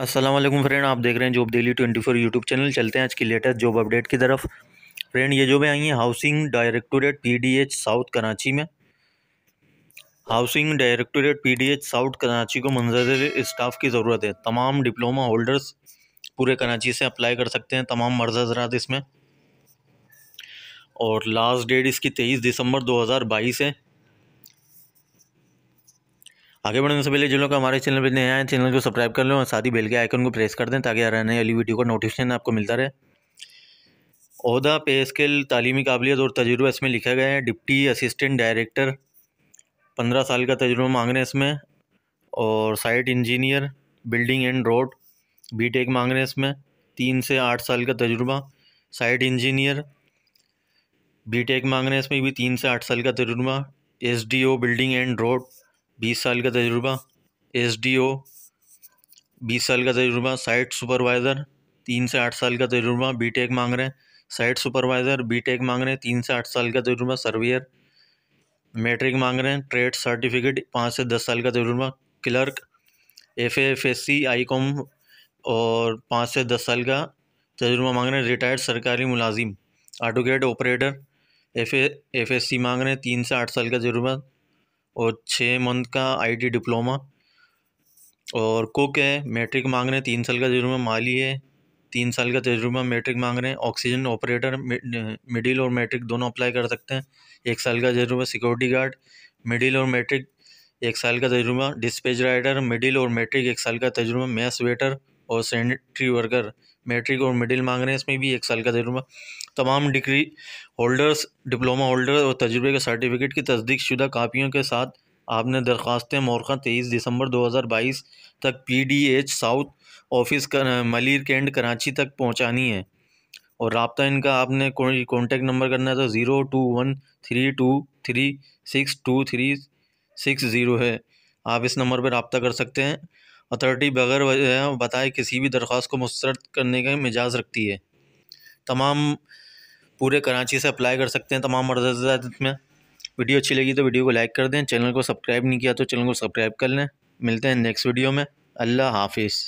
Aslam friend आप देख रहे हैं job daily twenty four YouTube channel चलते हैं आज की लेटेस्ट जॉब अपडेट की तरफ फ्रेंड ये भी आई हैं housing directorate PDH south Karachi में housing directorate PDH south Karachi को मंजर स्टाफ की ज़रूरत है तमाम डिप्लोमा होल्डर्स पूरे कराची से अप्लाई कर सकते हैं तमाम मर्जा ज़रात इसमें और लास्ट डेट इसकी तेईस दिसंबर दो हज़ार बाईस है आगे बढ़ने से पहले जिन लोग हमारे चैनल पर नए आए चैनल को सब्सक्राइब कर लें और साथ ही बेल के आइकन को प्रेस कर दें ताकि हर नए अली वीडियो का नोटिफिकेशन आपको मिलता रहे अहदा पे स्केल तलीमी काबिलियत और तजुर्बा इसमें लिखा गया है डिप्टी असिस्टेंट डायरेक्टर पंद्रह साल का तजुर्बा मांग रहे हैं इसमें और site engineer building and road B tech मांग रहे हैं इसमें तीन से आठ साल का तजुर्बा साइट इंजीनियर बी टेक मांग रहे हैं इसमें भी तीन से आठ साल का तजुर्बा S D O building and road बीस साल का तजुर्बा एस डी ओ बीस साल का तजुर्बा साइट सुपरवाइज़र तीन से आठ साल का तजुर्बा बी टेक मांग रहे हैं साइट सुपरवाइज़र बी टेक मांग रहे हैं तीन से आठ साल का तजुर्बा सर्वियर मैट्रिक मांग रहे हैं ट्रेड सर्टिफिकेट पाँच से दस साल का तजुर्बा clerk F F S C I com और पाँच से दस साल का तजुर्बा मांग रहे हैं रिटायर्ड सरकारी मुलाजिम advocate operator F F S C मांग रहे हैं तीन से आठ साल का तजुर्बा और छः मंथ का आईटी डिप्लोमा और कुक है मैट्रिक मांग रहे हैं तीन साल का तजुर्मा माली है तीन साल का तजुर्मा मैट्रिक मांग रहे हैं ऑक्सीजन ऑपरेटर मिडिल और मैट्रिक दोनों अप्लाई कर सकते हैं एक साल का तजुर्मा सिक्योरिटी गार्ड मिडिल और मैट्रिक एक साल का तजुर्मा डिस्पेज राइडर मिडिल और मैट्रिक एक साल का तजुर्मा मैस वेटर और सैनिटरी वर्कर मैट्रिक और मिडिल मांग रहे हैं इसमें भी एक साल का तजुर्बा तमाम डिग्री होल्डर्स डिप्लोमा होल्डर और तजुर्बे के सर्टिफिकेट की तस्दीक शुदा कापियों के साथ आपने दरख्वास्तें मौरखा तेईस दिसंबर 2022 तक पीडीएच साउथ ऑफिस कर, मलिर कैंड कराची तक पहुंचानी है और रबता इनका आपने कॉन्टेक्ट नंबर करना है तो zero two one three two three six two three six zero है आप इस नंबर पर रबता कर सकते हैं अथॉरिटी बगैर बताए किसी भी दरख्वास को मुस्रद करने का मिजाज रखती है तमाम पूरे कराची से अप्लाई कर सकते हैं तमाम मर्जात में वीडियो अच्छी लगी तो वीडियो को लाइक कर दें चैनल को सब्सक्राइब नहीं किया तो चैनल को सब्सक्राइब कर लें मिलते हैं नेक्स्ट वीडियो में अल्लाह हाफिज़